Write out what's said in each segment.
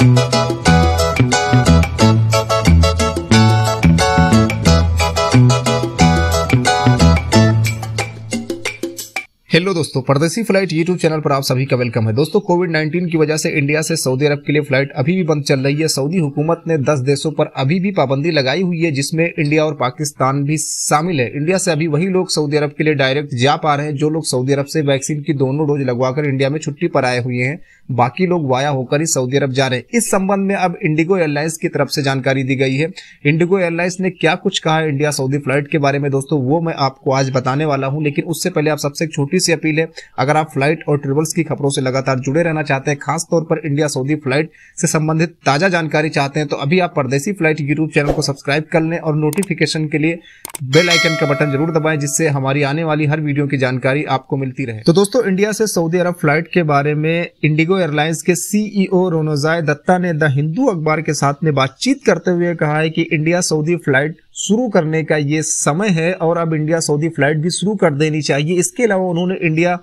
you. Hello दोस्तों परदेसी flight YouTube channel पर आप सभी का वेलकम है दोस्तों कोविड 19 की वजह से इंडिया से सऊदी अरब के लिए फ्लाइट अभी भी बंद चल रही है सऊदी हुकूमत ने 10 देशों पर अभी भी पाबंदी लगाई हुई है जिसमें इंडिया और पाकिस्तान भी शामिल है इंडिया से अभी वही लोग सऊदी अरब के लिए डायरेक्ट जा पा रहे हैं जो लोग सऊदी अरब से वैक्सीन की दोनों डोज लगवाकर इंडिया में छुट्टी पर आए हुए हैं बाकी लोग वाया होकर ही सऊदी अरब जा रहे हैं इस संबंध में अब इंडिगो एयरलाइंस की तरफ से जानकारी दी गई है इंडिगो एयरलाइंस ने क्या कुछ कहा इंडिया सऊदी फ्लाइट के बारे में दोस्तों वो मैं आपको आज बताने वाला हूँ लेकिन उससे पहले आप सबसे छोटी छोटी सी अपील है अगर आप फ्लाइट और ट्रेवल्स की खबरों से लगातार जुड़े रहना चाहते हैं खासतौर पर इंडिया सऊदी फ्लाइट से संबंधित ताजा जानकारी चाहते हैं तो अभी आप परदेसी फ्लाइट यूट्यूब चैनल को सब्सक्राइब कर लें और नोटिफिकेशन के लिए बेल आइकन का बटन जरूर दबाएं जिससे हमारी आने वाली हर वीडियो की जानकारी आपको मिलती रहे तो दोस्तों इंडिया से सऊदी अरब फ्लाइट के बारे में इंडिगो एयरलाइंस के सीईओ e रोनोजाय दत्ता ने द हिंदू अखबार के साथ में बातचीत करते हुए कहा है कि इंडिया सऊदी फ्लाइट शुरू करने का ये समय है और अब इंडिया सऊदी फ्लाइट भी शुरू कर देनी चाहिए इसके अलावा उन्होंने इंडिया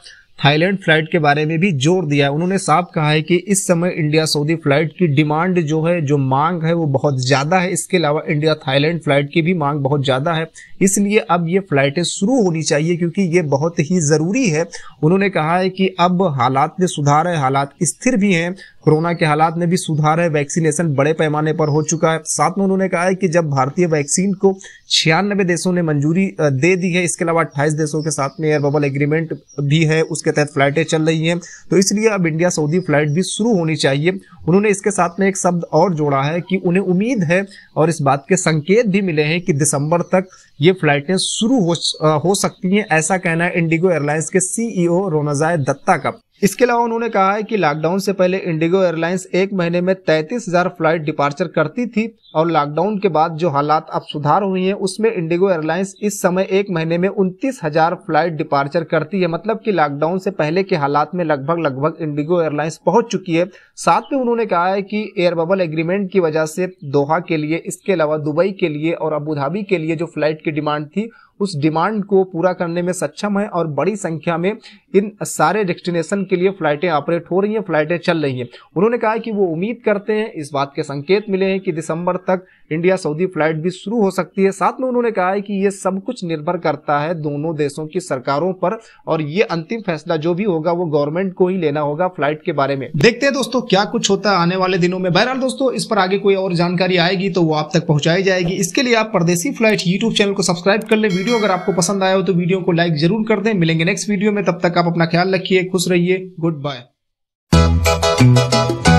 थाईलैंड फ्लाइट के बारे में भी जोर दिया है उन्होंने साफ कहा है कि इस समय इंडिया सऊदी फ्लाइट की डिमांड जो है जो मांग है वो बहुत ज़्यादा है इसके अलावा इंडिया थाईलैंड फ्लाइट की भी मांग बहुत ज़्यादा है इसलिए अब ये फ्लाइटें शुरू होनी चाहिए क्योंकि ये बहुत ही ज़रूरी है उन्होंने कहा है कि अब हालात में सुधार है हालात स्थिर भी हैं कोरोना के हालात में भी सुधार है वैक्सीनेशन बड़े पैमाने पर हो चुका है साथ में उन्होंने कहा है कि जब भारतीय वैक्सीन को छियानबे देशों ने मंजूरी दे दी है इसके अलावा अट्ठाईस देशों के साथ में एयर बबल एग्रीमेंट भी है उसके तहत फ्लाइटें चल रही हैं तो इसलिए अब इंडिया सऊदी फ्लाइट भी शुरू होनी चाहिए उन्होंने इसके साथ में एक शब्द और जोड़ा है कि उन्हें उम्मीद है और इस बात के संकेत भी मिले हैं कि दिसंबर तक ये फ्लाइटें शुरू हो, हो सकती हैं ऐसा कहना है इंडिगो एयरलाइंस के सीईओ रोनाजाय दत्ता का इसके अलावा उन्होंने कहा है कि लॉकडाउन से पहले इंडिगो एयरलाइंस एक महीने में 33,000 हजार फ्लाइट डिपार्चर करती थी और लॉकडाउन के बाद जो हालात अब सुधार हुई हैं उसमें इंडिगो एयरलाइंस इस समय एक महीने में उनतीस हजार फ्लाइट डिपार्चर करती है मतलब कि लॉकडाउन से पहले के हालात में लगभग लगभग इंडिगो एयरलाइंस पहुंच चुकी है साथ में उन्होंने कहा है कि एयर बबल एग्रीमेंट की वजह से दोहा के लिए इसके अलावा दुबई के लिए और अबू धाबी के लिए जो फ्लाइट की डिमांड थी उस डिमांड को पूरा करने में सक्षम है और बड़ी संख्या में इन सारे डेस्टिनेशन के लिए फ्लाइटें ऑपरेट हो रही हैं फ्लाइटें चल रही हैं उन्होंने कहा कि वो उम्मीद करते हैं इस बात के संकेत मिले हैं कि दिसंबर तक इंडिया सऊदी फ्लाइट भी शुरू हो सकती है साथ में उन्होंने कहा है कि ये सब कुछ निर्भर करता है दोनों देशों की सरकारों पर और ये अंतिम फैसला जो भी होगा वो गवर्नमेंट को ही लेना होगा फ्लाइट के बारे में देखते हैं दोस्तों क्या कुछ होता है आने वाले दिनों में बहरहाल दोस्तों इस पर आगे कोई और जानकारी आएगी तो वो आप तक पहुंचाई जाएगी इसके लिए आप परदेशी फ्लाइट यूट्यूब चैनल को सब्सक्राइब कर ले वीडियो अगर आपको पसंद आया हो तो वीडियो को लाइक जरूर कर दें मिलेंगे नेक्स्ट वीडियो में तब तक आप अपना ख्याल रखिए खुश रहिए गुड बाय